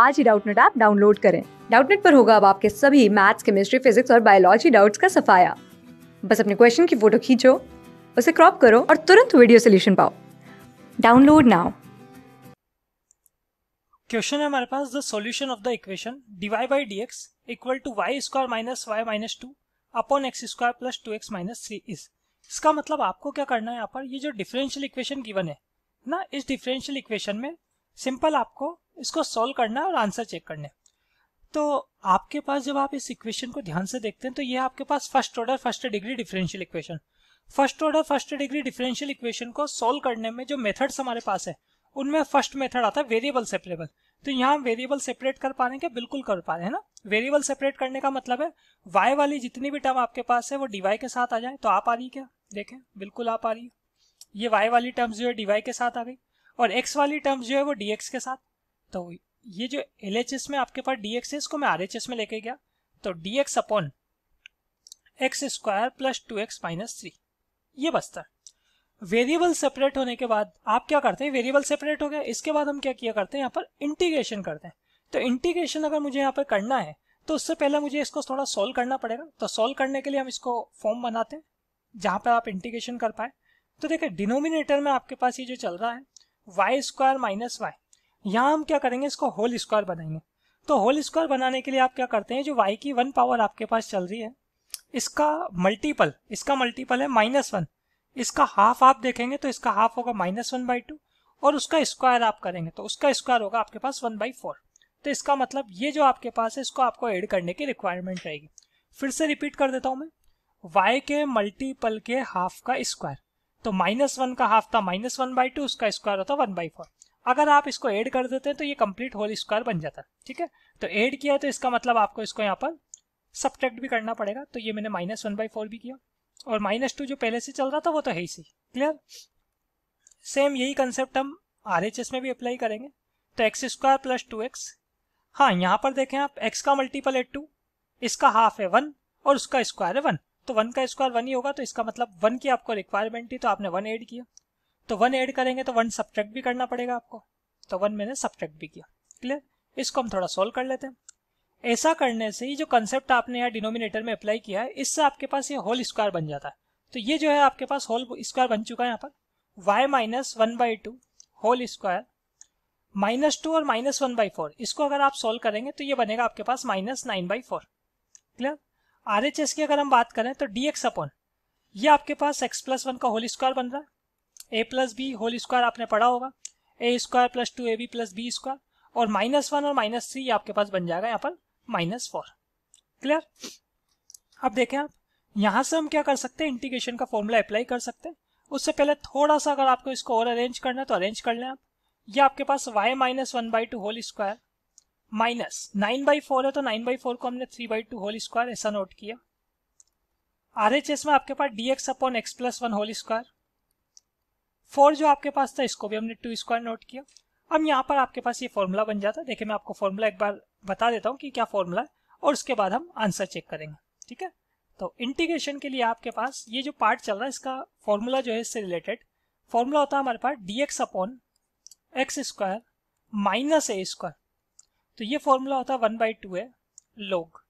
आज ही Doubtnet app download करें डाउटनेट पर होगा अब आपके सभी मैथ्स केमिस्ट्री फिजिक्स और बायोलॉजी डाउट्स का सफाया बस अपने क्वेश्चन की फोटो खींचो उसे क्रॉप करो और तुरंत वीडियो सोल्यूशन पाओ डाउनलोड नाउ क्वेश्चन है हमारे पास the solution of the equation d y by d x equal to y square minus y minus two upon x square plus two x minus three is इसका मतलब आपको क्या करना है यहाँ पर ये जो डिफरेंशियल इक्वेशन गिवन है ना इस डिफरेंशियल इक्वेशन में सिंपल आपको इसको सॉल्व करना है और आंसर चेक करने तो आपके पास जब आप इस इक्वेशन को ध्यान से देखते हैं तो ये आपके पास first order first degree differential equation first order first degree differential equation को सोल्व करने में जो मेथड्स हमारे पास है उनमें फर्स्ट मेथड आता है वेरिएबल सेपरेबल तो यहाँ हम वेरिएबल सेपरेट कर पा रहे हैं क्या बिल्कुल कर पा रहे हैं ना वेरिएबल सेपरेट करने का मतलब है वाई वाली जितनी भी टर्म आपके पास है वो डीवाई के साथ आ जाए तो आप आ रही है क्या देखें बिल्कुल आप आ रही है ये वाई वाली टर्म्स जो है डीवाई के साथ आ गई और एक्स वाली टर्म्स जो है वो डीएक्स के साथ तो ये जो एल में आपके पास डी है इसको मैं आर में लेके गया तो d x upon x square plus two x minus three ये बचता है वेरिएबल सेपरेट होने के बाद आप क्या करते हैं वेरिएबल सेपरेट हो गया इसके बाद हम क्या किया करते हैं यहाँ पर इंटीग्रेशन करते हैं तो इंटीग्रेशन अगर मुझे यहाँ पर करना है तो उससे पहले मुझे इसको थोड़ा सॉल्व करना पड़ेगा तो सॉल्व करने के लिए हम इसको फॉर्म बनाते हैं जहाँ पर आप इंटीग्रेशन कर पाए तो देखिए डिनोमिनेटर में आपके पास ये जो चल रहा है वाई स्क्वायर माइनस वाई यहाँ हम क्या करेंगे इसको होल स्क्वायर बनाएंगे तो होल स्क्वायर बनाने के लिए आप क्या करते हैं जो वाई की वन पावर आपके पास चल रही है इसका मल्टीपल इसका मल्टीपल है माइनस वन इसका हाफ आप देखेंगे तो इसका हाफ होगा माइनस वन बाई टू और उसका स्क्वायर आप करेंगे तो उसका स्क्वायर होगा आपके पास वन बाई फोर तो इसका मतलब ये जो आपके पास है इसको आपको एड करने की रिक्वायरमेंट रहेगी फिर से रिपीट कर देता हूँ मैं वाई के मल्टीपल के हाफ का स्क्वायर तो माइनस वन का हाफ था माइनस वन बाई टू उसका स्क्वायर होता वन बाई फोर अगर आप इसको ऐड कर देते हैं तो ये कंप्लीट होल स्क्वायर बन जाता है ठीक है तो ऐड किया है तो इसका मतलब आपको इसको यहाँ पर सब्ट्रैक्ट भी करना पड़ेगा तो ये मैंने माइनस वन बाई फोर भी किया और माइनस टू जो पहले से चल रहा था वो तो है ही सही क्लियर सेम यही कंसेप्ट हम आर में भी अप्लाई करेंगे तो x square plus two x हाँ यहाँ पर देखें आप एक्स का मल्टीपल एट टू इसका हाफ है वन और उसका स्क्वायर है वन तो वन का स्क्वायर वन ही होगा तो इसका मतलब वन की आपको रिक्वायरमेंट थी तो आपने वन एड किया तो वन ऐड करेंगे तो वन सब्ट्रैक्ट भी करना पड़ेगा आपको तो वन मैंने सब्ट्रैक्ट भी किया क्लियर इसको हम थोड़ा सोल्व कर लेते हैं ऐसा करने से ये जो कंसेप्ट आपने यहाँ डिनोमिनेटर में अप्लाई किया है इससे आपके पास ये होल स्क्वायर बन जाता है तो ये जो है आपके पास होल स्क्वायर बन चुका है यहाँ पर y minus one by two whole square minus two और माइनस वन बाई फोर इसको अगर आप सोल्व करेंगे तो ये बनेगा आपके पास minus nine by four clear R H S की अगर हम बात करें तो डी एक्स अपॉन ये आपके पास एक्स प्लस वन का होल स्क्वायर बन रहा है a plus b whole square आपने पढ़ा होगा a square plus two a b plus b square और माइनस वन और माइनस थ्री आपके पास बन जाएगा यहाँ पर माइनस फोर क्लियर अब देखें आप यहाँ से हम क्या कर सकते हैं इंटीग्रेशन का फॉर्मूला अप्लाई कर सकते हैं उससे पहले थोड़ा सा अगर आपको इसको और अरेंज करना है तो अरेंज कर लें आप या आपके पास y minus one by two whole square minus nine by four है तो नाइन बाई फोर को हमने three by two whole square ऐसा नोट किया आर एच एस में आपके पास D x upon x plus one whole square four जो आपके पास था इसको भी हमने टू स्क्वायर नोट किया अब यहाँ पर आपके पास ये फॉर्मूला बन जाता है देखिए मैं आपको फॉर्मूला एक बार बता देता हूँ कि क्या फॉर्मूला है और उसके बाद हम आंसर चेक करेंगे ठीक है तो इंटीग्रेशन के लिए आपके पास ये जो पार्ट चल रहा है इसका फॉर्मूला जो है इससे रिलेटेड फॉर्मूला होता है हमारे पास D x upon x square minus A square तो ये फॉर्मूला होता है वन बाई टू है लोग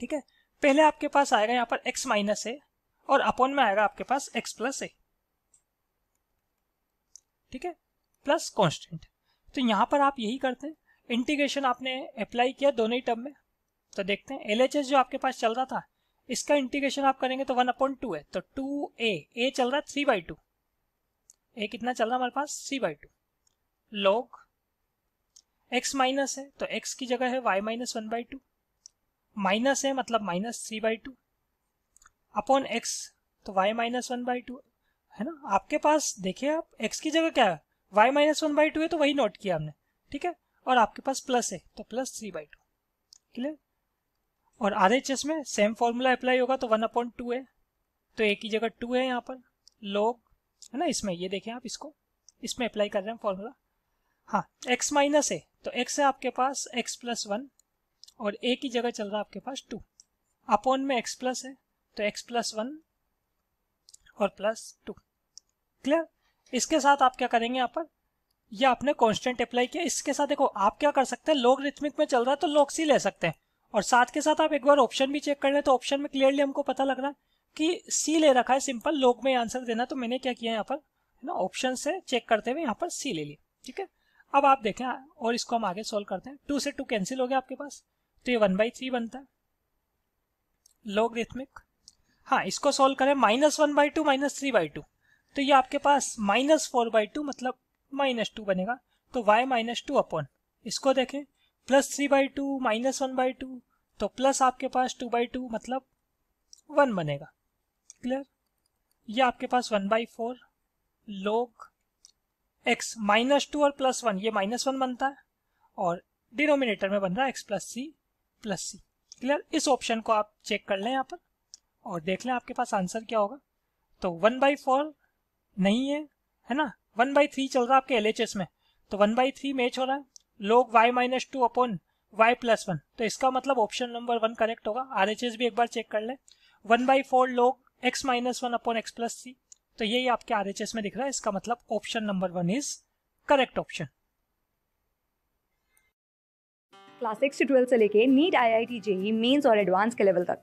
ठीक है पहले आपके पास आएगा यहाँ पर एक्स माइनस ए और अपॉन में आएगा आपके पास एक्स प्लस ए ठीक है प्लस कॉन्स्टेंट तो यहाँ पर आप यही करते हैं इंटीग्रेशन आपने अप्लाई किया दोनों ही टर्म में तो देखते हैं एल जो आपके पास चल रहा था इसका इंटीग्रेशन आप करेंगे तो वन अपॉइंट टू है तो टू ए ए चल रहा है थ्री बाई टू ए कितना चल रहा है हमारे पास three by two log x minus है तो एक्स की जगह है y minus one by two minus है मतलब minus three by two upon x तो y minus one by two है ना आपके पास देखिए आप एक्स की जगह क्या है y minus one by two है तो वही नोट किया हमने ठीक है और आपके पास प्लस है तो plus three by two clear और आर एच एस में सेम फॉर्मूला अप्लाई होगा तो वन अपॉइंट टू है तो एक की जगह टू है यहाँ पर लोग है ना इसमें ये देखें आप इसको इसमें अप्लाई कर रहे हैं फॉर्मूला हाँ एक्स माइनस है तो एक्स है आपके पास एक्स प्लस वन और ए की जगह चल रहा है आपके पास टू अपॉन में एक्स प्लस है तो एक्स प्लस वन और प्लस टू क्लियर इसके साथ आप क्या करेंगे यहाँ पर यह आपने कांस्टेंट अप्लाई किया इसके साथ देखो आप क्या कर सकते हैं लोग रिथमिक में चल रहा है तो लोग सी ले सकते हैं और साथ के साथ आप एक बार ऑप्शन भी चेक कर रहे हैं तो ऑप्शन में क्लियरली हमको पता लग रहा है कि सी ले रखा है सिंपल लोग में आंसर देना तो मैंने क्या किया यहाँ पर ना ऑप्शन से चेक करते हुए यहाँ पर सी ले लिया ठीक है अब आप देखें और इसको हम आगे सोल्व करते हैं टू से टू कैंसिल हो गया आपके पास तो ये वन बाई थ्री बनता है लोग रिथमिक हाँ इसको सोल्व करें minus one by two minus three by two तो ये आपके पास माइनस फोर बाई टू मतलब माइनस टू बनेगा तो वाई माइनस टू अपॉन इसको देखें plus three by two minus one by two तो प्लस आपके पास टू बाई टू मतलब वन बनेगा क्लियर ये आपके पास one by four log x minus two और प्लस वन ये माइनस वन बनता है और डिनोमिनेटर में बन रहा है x plus c plus c clear इस ऑप्शन को आप चेक कर लें यहाँ पर और देख लें आपके पास आंसर क्या होगा तो वन बाई फोर नहीं है है ना वन बाई थ्री चल रहा है आपके एल में तो वन बाई थ्री मैच हो रहा है log y minus two upon y plus one तो इसका मतलब ऑप्शन नंबर वन करेक्ट होगा आर भी एक बार चेक कर लें one by four log x minus one upon x plus three तो यही आपके आर में दिख रहा है इसका मतलब option number one is correct option class six से ट्वेल्व से लेके NEET I I T JEE mains और एडवांस के लेवल तक